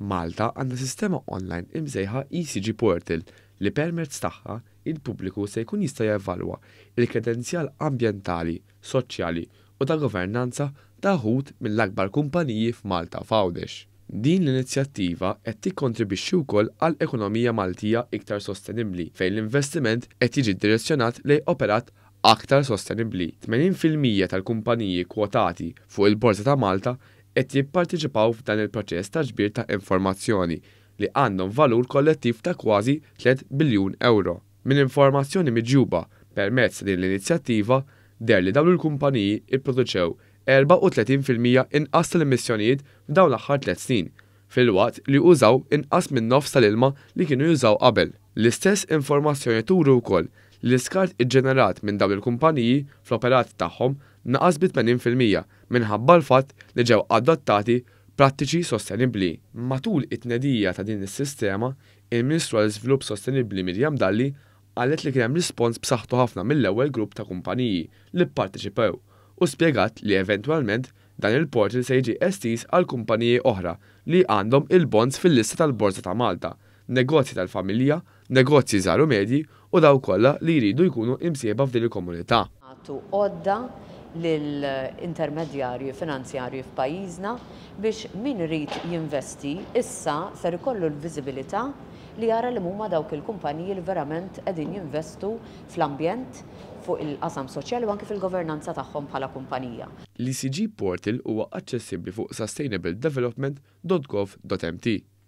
Malta għandha sistema online imsejħa ECG Portal li permezz tagħha il-pubbliku se jkun jista' jevalwa il-kredenzjal ambjentali, soċjali u ta' governanza ta' mill-akbar kumpaniji f'Malta f'għawdex. Din l-inizjattiva qed tikkontribixxi wkoll għal ekonomija Maltija iktar sostenibbli fejn l-investiment qed jiġi direzzjonat lejn operat aktar sostenibbli. 80% tal-kumpaniji kwotati fuq il-Borza ta' Malta qed jipparteċipaw f'dan il-proċess ta' ġbir ta' informazzjoni li għandhom valur kollettiv ta' kważi 3 biljun euro. Min informazzjoni miġjuba permezz din l-inizjattiva der li dawn il-kumpaniji ipproduċew 34% inqas tal-emissjonijiet f'dawn l-aħħar 3 snin, fil-waqt li użaw inqas minn nofs tal-ilma li kienu jużaw qabel. L-istess informazzjoni turu wkoll li l-iskart iġġenerat minn dawn il-kumpaniji fl-operat tagħhom naqas bit 80% minħabba l-fatt li ġew adattati prattiċi sostenibli. Matul it-tnedija ta' din is-sistema, il-Ministru għal iżvilupp Sostenibli Mirjam Dalli għallet li kien hemm rispons b'saħħtu ħafna mill-ewwel grupp ta' kumpaniji li pparteċipew u spjegat li eventwalment dan il-portal se jiġi estis għal kumpaniji oħra li għandhom il-bonds fil-lista tal-Borza ta' Malta, negozji tal-familja, negozji zaru medji u daw kollha li jridu jkunu imsieba f'din il-komunità. Għattu għodda l-intermedjarju finanzjarju f'pajjiżna biex min rrit jinvesti issa ser ikollu l-viżibilità li jara li huma dawk il-kumpaniji li verament qegħdin jinvestu fl-ambjent fuq il-qasam soċjali u anki fil-governanza tagħhom bħala kumpanija. L-ICG Portal huwa aċċessibbli fuq sustainabledevelopment.gov.mt.